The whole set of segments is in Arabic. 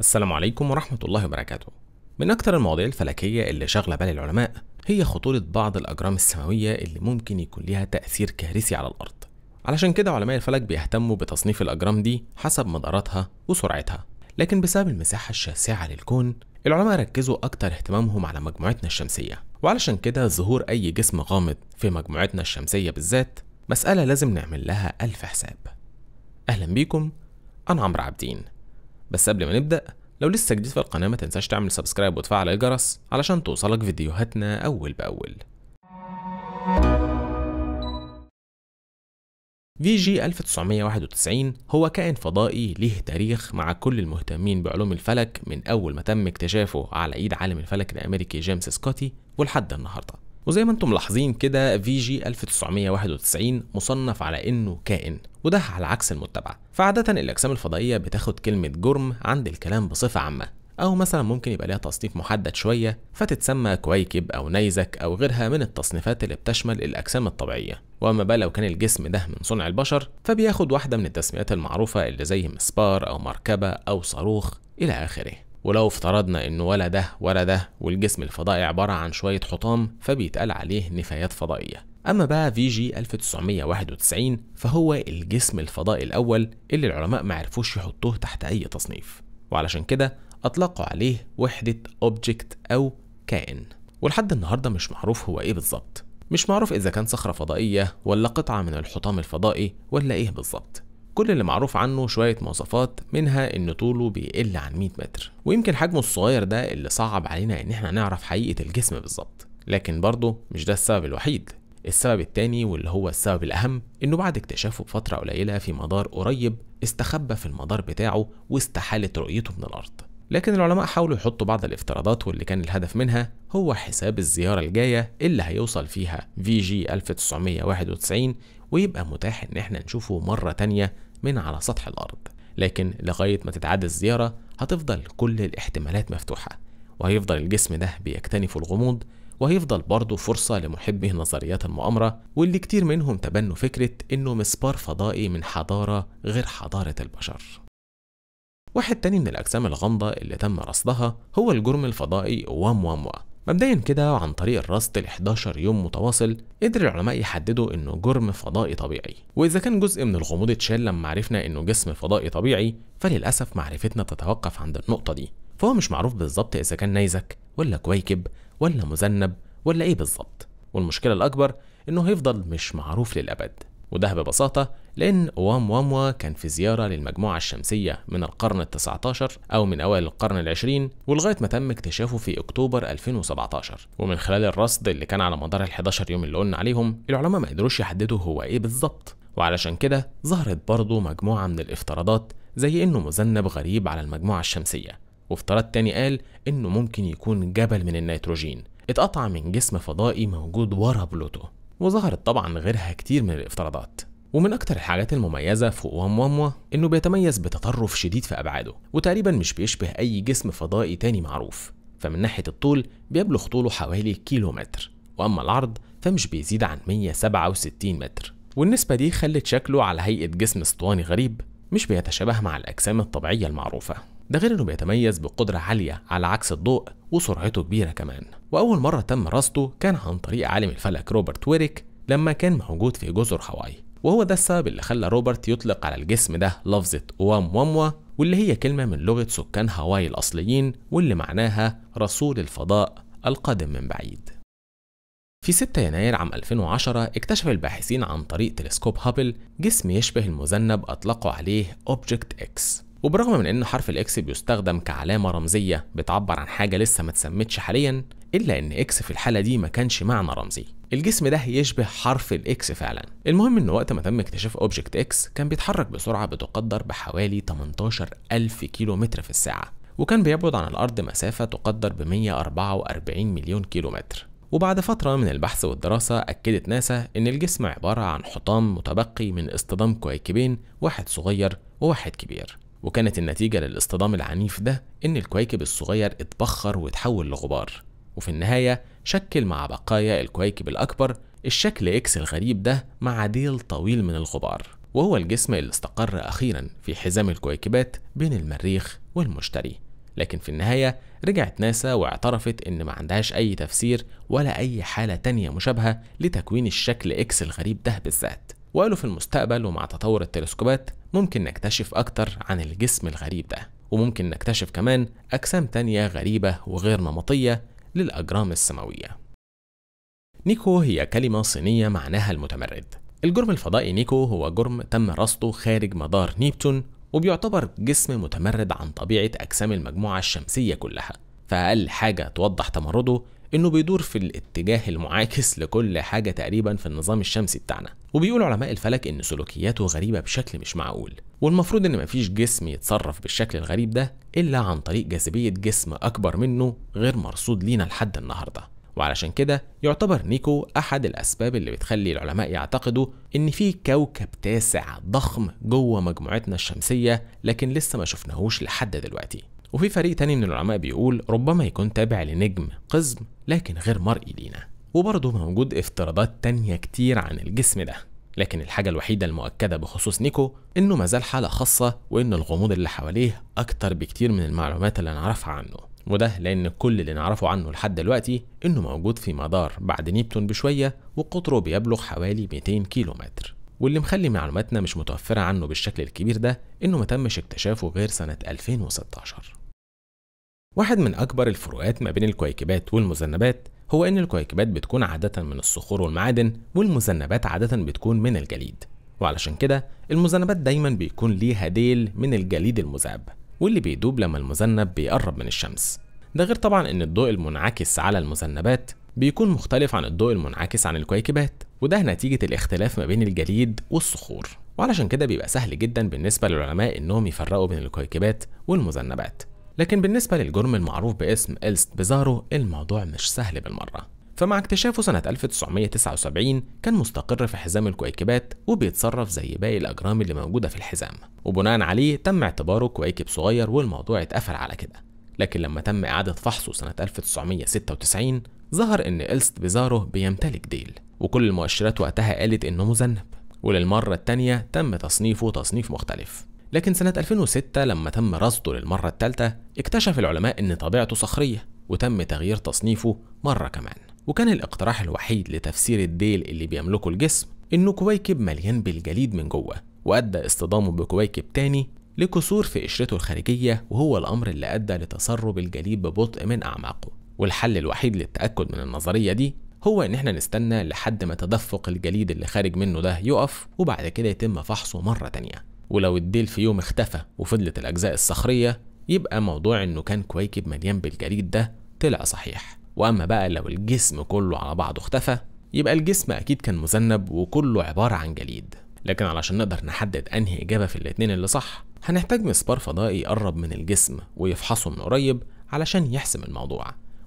السلام عليكم ورحمة الله وبركاته من أكثر المواضيع الفلكية اللي شغلة بال العلماء هي خطورة بعض الأجرام السماوية اللي ممكن يكون ليها تأثير كارثي على الأرض علشان كده علماء الفلك بيهتموا بتصنيف الأجرام دي حسب مداراتها وسرعتها لكن بسبب المساحة الشاسعة للكون العلماء ركزوا أكثر اهتمامهم على مجموعتنا الشمسية وعلشان كده ظهور أي جسم غامض في مجموعتنا الشمسية بالذات مسألة لازم نعمل لها ألف حساب أهلا بيكم أنا عمرو عابدين بس قبل ما نبدأ لو لسه جديد في القناة ما تنساش تعمل سبسكرايب وتفعل الجرس علشان توصلك فيديوهاتنا أول بأول في جي 1991 هو كائن فضائي له تاريخ مع كل المهتمين بعلوم الفلك من أول ما تم اكتشافه على إيد عالم الفلك الأمريكي جيمس سكوتي ولحد النهارده وزي ما انتم ملاحظين كده في جي 1991 مصنف على انه كائن وده على عكس المتبع فعادة الأجسام الفضائية بتاخد كلمة جرم عند الكلام بصفة عامة أو مثلا ممكن يبقى ليها تصنيف محدد شوية فتتسمى كويكب أو نيزك أو غيرها من التصنيفات اللي بتشمل الأجسام الطبيعية وأما بقى لو كان الجسم ده من صنع البشر فبياخد واحدة من التسميات المعروفة اللي زي مسبار أو مركبة أو صاروخ إلى آخره ولو افترضنا ان ولا ده ولا ده والجسم الفضائي عبارة عن شوية حطام فبيتقال عليه نفايات فضائية أما بقى في جي 1991 فهو الجسم الفضائي الأول اللي العلماء معرفوش يحطوه تحت أي تصنيف وعلشان كده أطلقوا عليه وحدة أوبجكت أو كائن ولحد النهاردة مش معروف هو إيه بالظبط مش معروف إذا كان صخرة فضائية ولا قطعة من الحطام الفضائي ولا إيه بالظبط كل اللي معروف عنه شوية مواصفات منها إن طوله بيقل عن 100 متر ويمكن حجمه الصغير ده اللي صعب علينا إن احنا نعرف حقيقة الجسم بالظبط لكن برضه مش ده السبب الوحيد السبب التاني واللي هو السبب الأهم إنه بعد اكتشافه بفترة قليلة في مدار قريب استخبى في المدار بتاعه واستحالت رؤيته من الأرض لكن العلماء حاولوا يحطوا بعض الافتراضات واللي كان الهدف منها هو حساب الزيارة الجاية اللي هيوصل فيها في جي 1991 ويبقى متاح إن احنا نشوفه مرة تانية من على سطح الأرض لكن لغاية ما تتعدى الزيارة هتفضل كل الاحتمالات مفتوحة وهيفضل الجسم ده بيكتنف الغموض وهيفضل برضه فرصة لمحبي نظريات المؤامرة واللي كتير منهم تبنوا فكرة إنه مسبار فضائي من حضارة غير حضارة البشر واحد تاني من الأجسام الغامضة اللي تم رصدها هو الجرم الفضائي وام وام, وام مبدئيا كده عن طريق الرصد ل 11 يوم متواصل قدر العلماء يحددوا انه جرم فضائي طبيعي واذا كان جزء من الغموض اتشال لما عرفنا انه جسم فضائي طبيعي فللاسف معرفتنا تتوقف عند النقطه دي فهو مش معروف بالظبط اذا كان نيزك ولا كويكب ولا مذنب ولا ايه بالظبط والمشكله الاكبر انه هيفضل مش معروف للابد وده ببساطة لأن وام واموا كان في زيارة للمجموعة الشمسية من القرن التسعة عشر أو من أوائل القرن العشرين ولغاية ما تم اكتشافه في أكتوبر 2017 ومن خلال الرصد اللي كان على مدار ال 11 يوم اللي قلنا عليهم العلماء ما قدروش يحددوا هو إيه بالظبط وعلشان كده ظهرت برضه مجموعة من الافتراضات زي إنه مذنب غريب على المجموعة الشمسية وافتراض تاني قال إنه ممكن يكون جبل من النيتروجين اتقطع من جسم فضائي موجود ورا بلوتو وظهرت طبعا غيرها كتير من الافتراضات ومن أكتر الحاجات المميزة في أوامواموا إنه بيتميز بتطرف شديد في أبعاده وتقريبا مش بيشبه أي جسم فضائي تاني معروف فمن ناحية الطول بيبلغ طوله حوالي كيلومتر وأما العرض فمش بيزيد عن 167 متر والنسبة دي خلت شكله على هيئة جسم اسطواني غريب مش بيتشابه مع الأجسام الطبيعية المعروفة ده غير انه بيتميز بقدرة عالية على عكس الضوء وسرعته كبيرة كمان وأول مرة تم رصده كان عن طريق عالم الفلك روبرت ويريك لما كان موجود في جزر هاواي وهو ده السبب اللي خلى روبرت يطلق على الجسم ده لفظة وام واموا واللي هي كلمة من لغة سكان هاواي الأصليين واللي معناها رسول الفضاء القادم من بعيد في 6 يناير عام 2010 اكتشف الباحثين عن طريق تلسكوب هابل جسم يشبه المذنب أطلقوا عليه Object X وبرغم من ان حرف الاكس بيستخدم كعلامه رمزيه بتعبر عن حاجه لسه ما اتسمتش حاليا الا ان اكس في الحاله دي ما كانش معنى رمزي الجسم ده يشبه حرف الاكس فعلا المهم ان وقت ما تم اكتشاف اوبجكت اكس كان بيتحرك بسرعه بتقدر بحوالي 18000 كيلو متر في الساعه وكان بيبعد عن الارض مسافه تقدر ب 144 مليون كيلو متر وبعد فترة من البحث والدراسة أكدت ناسا إن الجسم عبارة عن حطام متبقي من اصطدام كويكبين واحد صغير وواحد كبير وكانت النتيجة للاصطدام العنيف ده إن الكويكب الصغير اتبخر وتحول لغبار وفي النهاية شكل مع بقايا الكويكب الأكبر الشكل إكس الغريب ده مع ديل طويل من الغبار وهو الجسم اللي استقر أخيرا في حزام الكويكبات بين المريخ والمشتري لكن في النهاية رجعت ناسا واعترفت إن ما عندهاش أي تفسير ولا أي حالة تانية مشابهة لتكوين الشكل إكس الغريب ده بالذات وقالوا في المستقبل ومع تطور التلسكوبات ممكن نكتشف أكتر عن الجسم الغريب ده وممكن نكتشف كمان أجسام تانية غريبة وغير نمطية للأجرام السماوية نيكو هي كلمة صينية معناها المتمرد الجرم الفضائي نيكو هو جرم تم رصده خارج مدار نيبتون وبيعتبر جسم متمرد عن طبيعة أجسام المجموعة الشمسية كلها فأقل حاجة توضح تمرده إنه بيدور في الاتجاه المعاكس لكل حاجة تقريبا في النظام الشمسي بتاعنا وبيقول علماء الفلك إن سلوكياته غريبة بشكل مش معقول والمفروض إن مفيش جسم يتصرف بالشكل الغريب ده إلا عن طريق جاذبية جسم أكبر منه غير مرصود لينا لحد النهاردة وعلشان كده يعتبر نيكو أحد الأسباب اللي بتخلي العلماء يعتقدوا إن في كوكب تاسع ضخم جوه مجموعتنا الشمسية لكن لسه ما شفناهوش لحد دلوقتي وفي فريق تاني من العلماء بيقول ربما يكون تابع لنجم قزم لكن غير مرئي لينا وبرضه موجود افتراضات تانية كتير عن الجسم ده لكن الحاجة الوحيدة المؤكدة بخصوص نيكو إنه مازال حالة خاصة وإن الغموض اللي حواليه أكتر بكتير من المعلومات اللي نعرفها عنه وده لأن كل اللي نعرفه عنه لحد دلوقتي إنه موجود في مدار بعد نيبتون بشوية وقطره بيبلغ حوالي 200 كيلومتر واللي مخلي معلوماتنا مش متوفرة عنه بالشكل الكبير ده إنه متمش اكتشافه غير سنة 2016 واحد من أكبر الفروقات ما بين الكويكبات والمذنبات هو إن الكويكبات بتكون عادة من الصخور والمعادن والمذنبات عادة بتكون من الجليد وعلشان كده المذنبات دايما بيكون ليها ديل من الجليد المذاب واللي بيدوب لما المذنب بيقرب من الشمس ده غير طبعا إن الضوء المنعكس على المذنبات بيكون مختلف عن الضوء المنعكس عن الكويكبات وده نتيجة الاختلاف ما بين الجليد والصخور وعلشان كده بيبقى سهل جدا بالنسبة للعلماء إنهم يفرقوا بين الكويكبات والمذنبات لكن بالنسبة للجرم المعروف باسم إلست بيزارو الموضوع مش سهل بالمرة فمع اكتشافه سنة 1979 كان مستقر في حزام الكويكبات وبيتصرف زي باقي الأجرام اللي موجودة في الحزام وبناء عليه تم اعتباره كويكب صغير والموضوع اتقفل على كده لكن لما تم إعادة فحصه سنة 1996 ظهر إن إلست بيزارو بيمتلك ديل وكل المؤشرات وقتها قالت إنه مذنب وللمرة التانية تم تصنيفه تصنيف مختلف لكن سنة 2006 لما تم رصده للمرة الثالثة اكتشف العلماء إن طبيعته صخرية وتم تغيير تصنيفه مرة كمان وكان الاقتراح الوحيد لتفسير الديل اللي بيملكه الجسم إنه كويكب مليان بالجليد من جوه وأدى اصطدامه بكويكب تاني لكسور في قشرته الخارجية وهو الأمر اللي أدى لتسرب الجليد ببطء من أعماقه والحل الوحيد للتأكد من النظرية دي هو إن إحنا نستنى لحد ما تدفق الجليد اللي خارج منه ده يقف وبعد كده يتم فحصه مرة تانية ولو الديل في يوم اختفى وفضلت الأجزاء الصخرية يبقى موضوع إنه كان كويكب مليان بالجليد ده طلع صحيح وأما بقى لو الجسم كله على بعضه اختفى يبقى الجسم أكيد كان مذنب وكله عبارة عن جليد لكن علشان نقدر نحدد أنهي إجابة في الاتنين اللي صح هنحتاج مسبار فضائي يقرب من الجسم ويفحصه من قريب علشان يحسم الموضوع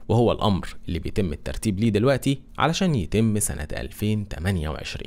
وهو الأمر اللي بيتم الترتيب ليه دلوقتي علشان يتم سنة 2028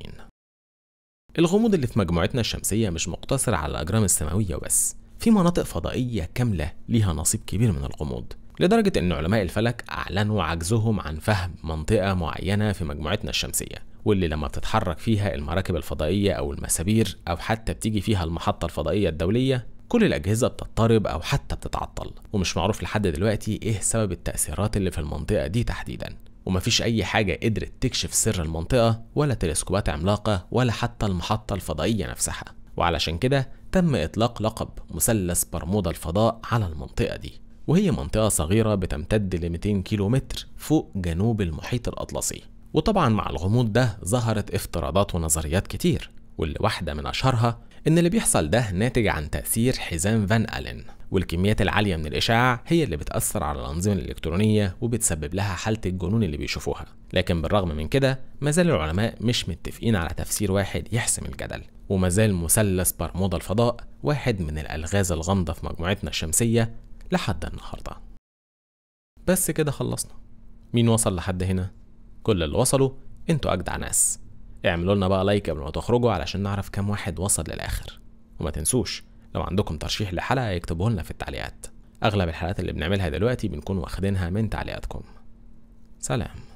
الغموض اللي في مجموعتنا الشمسية مش مقتصر على الأجرام السماوية وبس في مناطق فضائية كاملة ليها نصيب كبير من الغموض لدرجة أن علماء الفلك أعلنوا عجزهم عن فهم منطقة معينة في مجموعتنا الشمسية واللي لما بتتحرك فيها المراكب الفضائية أو المسابير أو حتى بتيجي فيها المحطة الفضائية الدولية كل الأجهزة بتضطرب أو حتى بتتعطل ومش معروف لحد دلوقتي إيه سبب التأثيرات اللي في المنطقة دي تحديدا ومفيش أي حاجة قدرت تكشف سر المنطقة ولا تلسكوبات عملاقة ولا حتى المحطة الفضائية نفسها وعلشان كده تم إطلاق لقب مثلث برمودا الفضاء على المنطقة دي وهي منطقة صغيرة بتمتد ل 200 كيلومتر فوق جنوب المحيط الأطلسي وطبعا مع الغموض ده ظهرت افتراضات ونظريات كتير واللي واحدة من أشهرها إن اللي بيحصل ده ناتج عن تأثير حزام فان ألين والكميات العالية من الإشعاع هي اللي بتأثر على الأنظمة الإلكترونية وبتسبب لها حالة الجنون اللي بيشوفوها لكن بالرغم من كده مازال العلماء مش متفقين على تفسير واحد يحسم الجدل ومازال مثلث برمودا الفضاء واحد من الألغاز الغامضة في مجموعتنا الشمسية لحد النهاردة بس كده خلصنا مين وصل لحد هنا؟ كل اللي وصلوا انتوا أجدع ناس اعملوا لنا بقى لايك قبل ما تخرجوا علشان نعرف كام واحد وصل للاخر وما تنسوش لو عندكم ترشيح لحلقه يكتبوه لنا في التعليقات اغلب الحلقات اللي بنعملها دلوقتي بنكون واخدينها من تعليقاتكم سلام